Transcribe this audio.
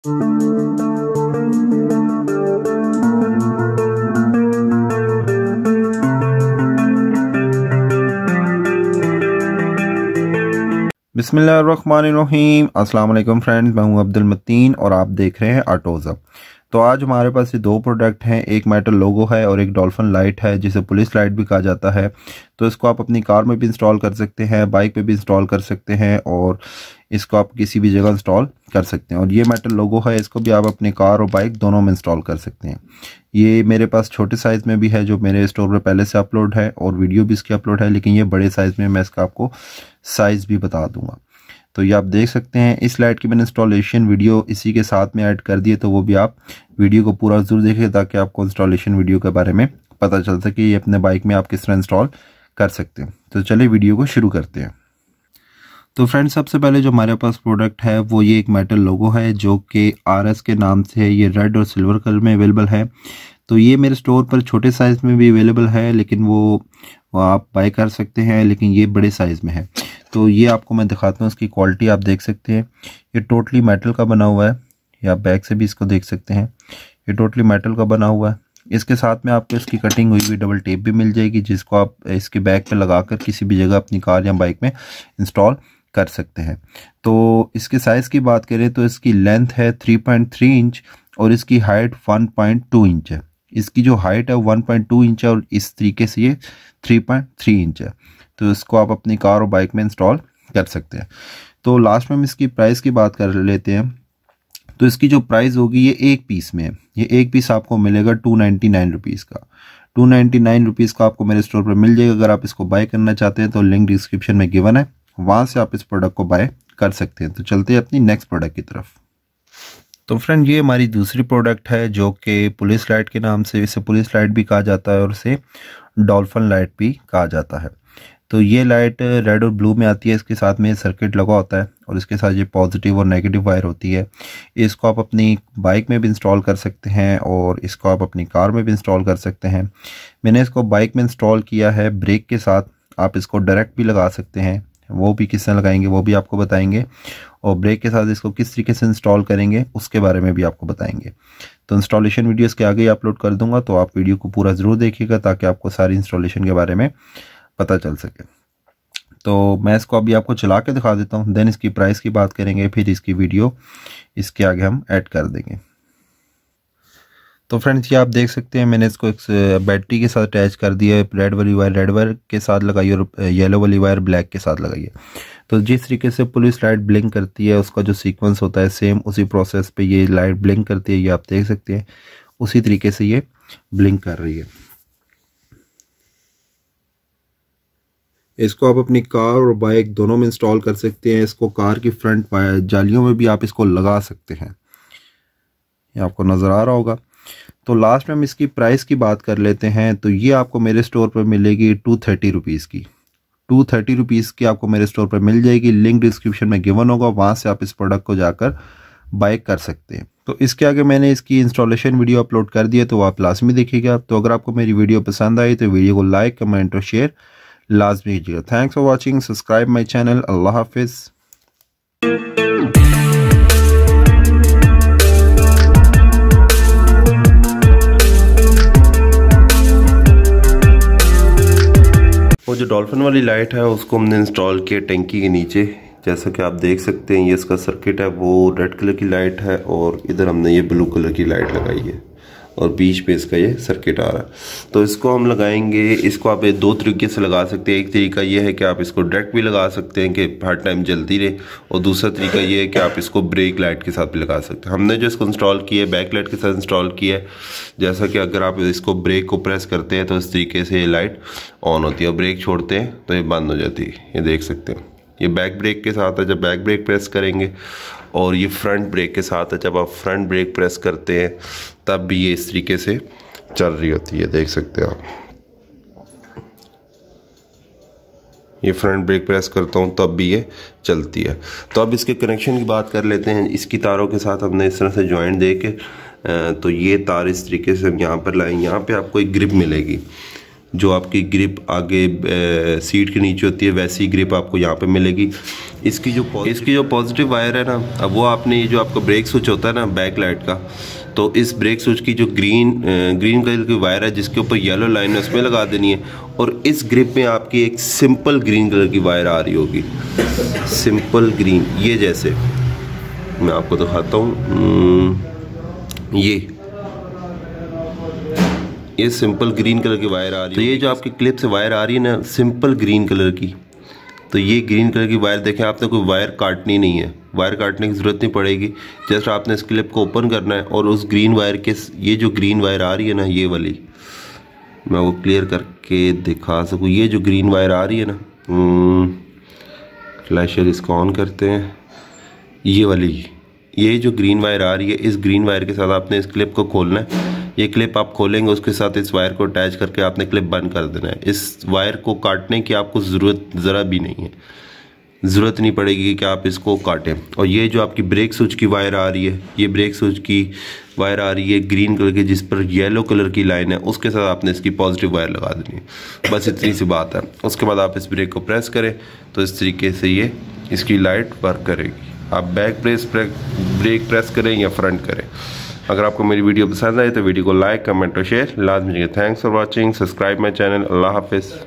अस्सलाम वालेकुम फ्रेंड्स मैं हूं अब्दुल मतीन और आप देख रहे हैं आटोज़ तो आज हमारे पास ये दो प्रोडक्ट हैं एक मेटल लोगो है और एक डॉल्फिन लाइट है जिसे पुलिस लाइट भी कहा जाता है तो इसको आप अपनी कार में भी इंस्टॉल कर सकते हैं बाइक पे भी इंस्टॉल कर सकते हैं और इसको आप किसी भी जगह इंस्टॉल कर सकते हैं और ये मेटल लोगो है इसको भी आप अपनी कार और बाइक दोनों में इंस्टॉल कर सकते हैं ये मेरे पास छोटे साइज़ में भी है जो मेरे स्टोर पर पहले से अपलोड है और वीडियो भी इसकी अपलोड है लेकिन ये बड़े साइज़ में मैं इसका आपको साइज़ भी बता दूँगा तो ये आप देख सकते हैं इस लाइट की मैंने इंस्टॉलेशन वीडियो इसी के साथ में ऐड कर दिए तो वो भी आप वीडियो को पूरा ज़रूर देखें ताकि आपको इंस्टॉलेशन वीडियो के बारे में पता चल सके ये अपने बाइक में आप किस तरह इंस्टॉल कर सकते हैं तो चलिए वीडियो को शुरू करते हैं तो फ्रेंड्स सबसे पहले जो हमारे पास प्रोडक्ट है वो ये एक मेटल लोगो है जो कि आर के नाम से है ये रेड और सिल्वर कलर में अवेलेबल है तो ये मेरे स्टोर पर छोटे साइज़ में भी अवेलेबल है लेकिन वो, वो आप बाई कर सकते हैं लेकिन ये बड़े साइज़ में है तो ये आपको मैं दिखाता हूँ इसकी क्वालिटी आप देख सकते हैं ये टोटली मेटल का बना हुआ है या बैक से भी इसको देख सकते हैं ये टोटली मेटल का बना हुआ है इसके साथ में आपको इसकी कटिंग हुई हुई डबल टेप भी मिल जाएगी जिसको आप इसके बैग पे लगाकर किसी भी जगह अपनी कार या बाइक में इंस्टॉल कर सकते हैं तो इसके साइज़ की बात करें तो इसकी लेंथ है 3.3 इंच और इसकी हाइट 1.2 इंच है इसकी जो हाइट है 1.2 इंच है और इस तरीके से ये 3.3 इंच है तो इसको आप अपनी कार और बाइक में इंस्टॉल कर सकते हैं तो लास्ट में हम इसकी प्राइस की बात कर लेते हैं तो इसकी जो प्राइस होगी ये एक पीस में है ये एक पीस आपको मिलेगा टू नाइन्टी नाइन रुपीज़ का टू नाइन्टी नाइन रुपीज़ का आपको मेरे स्टोर पर मिल जाएगा अगर आप इसको बाय करना चाहते हैं तो लिंक डिस्क्रिप्शन में गिवन है वहाँ से आप इस प्रोडक्ट को बाय कर सकते हैं तो चलते हैं अपनी नेक्स्ट प्रोडक्ट की तरफ तो फ्रेंड ये हमारी दूसरी प्रोडक्ट है जो कि पुलिस लाइट के नाम से इसे पुलिस लाइट भी कहा जाता है और इसे डॉल्फन लाइट भी कहा जाता है तो ये लाइट रेड और ब्लू में आती है इसके साथ में सर्किट लगा होता है और इसके साथ ये पॉजिटिव और नेगेटिव वायर होती है इसको आप अपनी बाइक में भी इंस्टॉल कर सकते हैं और इसको आप अपनी कार में भी इंस्टॉल कर सकते हैं मैंने इसको बाइक में इंस्टॉल किया है ब्रेक के साथ आप इसको डायरेक्ट भी लगा सकते हैं वो भी किस तरह लगाएंगे वो भी आपको बताएंगे और ब्रेक के साथ इसको किस तरीके से इंस्टॉल करेंगे उसके बारे में भी आपको बताएंगे तो इंस्टॉलेशन वीडियो इसके आगे ही अपलोड कर दूंगा तो आप वीडियो को पूरा ज़रूर देखिएगा ताकि आपको सारी इंस्टॉलेशन के बारे में पता चल सके तो मैं इसको अभी आपको चला के दिखा देता हूँ देन इसकी प्राइस की बात करेंगे फिर इसकी वीडियो इसके आगे हम ऐड कर देंगे तो फ्रेंड्स ये आप देख सकते हैं मैंने इसको एक बैटरी के साथ अटैच कर दिया है रेड वाली वायर रेड वायर के साथ लगाई और येलो वाली वायर ब्लैक के साथ लगाई है तो जिस तरीके से पुलिस लाइट ब्लिंक करती है उसका जो सीक्वेंस होता है सेम उसी प्रोसेस पे ये लाइट ब्लिंक करती है ये आप देख सकते हैं उसी तरीके से ये ब्लिंक कर रही है इसको आप अपनी कार और बाइक दोनों में इंस्टॉल कर सकते हैं इसको कार की फ्रंट जालियों में भी आप इसको लगा सकते हैं ये आपको नज़र आ रहा होगा तो लास्ट में हम इसकी प्राइस की बात कर लेते हैं तो ये आपको मेरे स्टोर पर मिलेगी टू थर्टी रुपीज़ की टू थर्टी रुपीज़ की आपको मेरे स्टोर पर मिल जाएगी लिंक डिस्क्रिप्शन में गिवन होगा वहाँ से आप इस प्रोडक्ट को जाकर बाइक कर सकते हैं तो इसके आगे मैंने इसकी इंस्टॉलेशन वीडियो अपलोड कर दी है तो आप लास्ट में देखिएगा तो अगर आपको मेरी वीडियो पसंद आई तो वीडियो को लाइक कमेंट और शेयर लाजमी कीजिएगा thanks for watching subscribe my channel अल्लाह हाफिज़ वो जो डॉल्फिन वाली लाइट है उसको हमने इंस्टॉल किया टेंकी के नीचे जैसा कि आप देख सकते हैं ये इसका सर्किट है वो रेड कलर की लाइट है और इधर हमने ये ब्लू कलर की लाइट लगाई है और बीच पे इसका ये सर्किट आ रहा है तो इसको हम लगाएंगे इसको आप दो तरीके से लगा सकते हैं एक तरीका ये है कि आप इसको डायरेक्ट भी लगा सकते हैं कि हर टाइम जलती रहे और दूसरा तरीका ये है कि आप इसको ब्रेक लाइट के साथ भी लगा सकते हैं हमने जो इसको इंस्टॉल किया है बैक लाइट के साथ इंस्टॉल किया है जैसा कि अगर आप इसको ब्रेक को प्रेस करते हैं तो इस तरीके से ये लाइट ऑन होती है और ब्रेक छोड़ते हैं तो ये बंद हो जाती है ये देख सकते हैं ये बैक ब्रेक के साथ है जब बैक ब्रेक प्रेस करेंगे और ये फ्रंट ब्रेक के साथ है जब आप फ्रंट ब्रेक प्रेस करते हैं तब भी ये इस तरीके से चल रही होती है देख सकते हैं आप ये फ्रंट ब्रेक प्रेस करता हूँ तब भी ये चलती है तो अब इसके कनेक्शन की बात कर लेते हैं इसकी तारों के साथ हमने इस तरह से ज्वाइंट दे के तो ये तार इस तरीके से हम यहाँ पर लाएँ यहाँ पे आपको एक ग्रिप मिलेगी जो आपकी ग्रिप आगे सीट के नीचे होती है वैसी ग्रिप आपको यहाँ पे मिलेगी इसकी जो इसकी जो पॉजिटिव वायर है ना अब वो आपने ये जो आपका ब्रेक स्विच होता है ना बैक लाइट का तो इस ब्रेक स्विच की जो ग्रीन ग्रीन कलर की वायर है जिसके ऊपर येलो लाइन है उसमें लगा देनी है और इस ग्रिप में आपकी एक सिंपल ग्रीन कलर की वायर आ रही होगी सिंपल ग्रीन ये जैसे मैं आपको दिखाता हूँ हम्म, ये ये सिंपल ग्रीन कलर की वायर आ रही है तो ये जो आपकी क्लिप से वायर आ रही है ना सिंपल ग्रीन कलर की तो ये ग्रीन कलर की वायर देखें आपने कोई वायर काटनी नहीं है वायर काटने की ज़रूरत नहीं पड़ेगी जस्ट आपने इस क्लिप को ओपन करना है और उस ग्रीन वायर के ये जो ग्रीन वायर आ रही है ना ये वाली मैं वो क्लियर करके दिखा सकूँ ये जो ग्रीन वायर आ रही है ना फ्लैशर हम्म, इसको ऑन करते हैं ये वाली ये जो ग्रीन वायर आ रही है इस ग्रीन वायर के साथ आपने इस क्लिप को खोलना है ये क्लिप आप खोलेंगे उसके साथ इस वायर को अटैच करके आपने क्लिप बंद कर देना है इस वायर को काटने की आपको ज़रूरत ज़रा भी नहीं है ज़रूरत नहीं पड़ेगी कि आप इसको काटें और ये जो आपकी ब्रेक स्विच की वायर आ रही है ये ब्रेक स्विच की वायर आ रही है ग्रीन कलर की जिस पर येलो कलर की लाइन है उसके साथ आपने इसकी पॉजिटिव वायर लगा देनी है बस इतनी सी बात है उसके बाद आप इस ब्रेक को प्रेस करें तो इस तरीके से ये इसकी लाइट वर्क करेगी आप बैक प्रेस ब्रेक प्रेस करें या फ्रंट करें अगर आपको मेरी वीडियो पसंद आई तो वीडियो को लाइक कमेंट और शेयर लाजमी thanks for watching subscribe my channel अल्लाह हाफिज़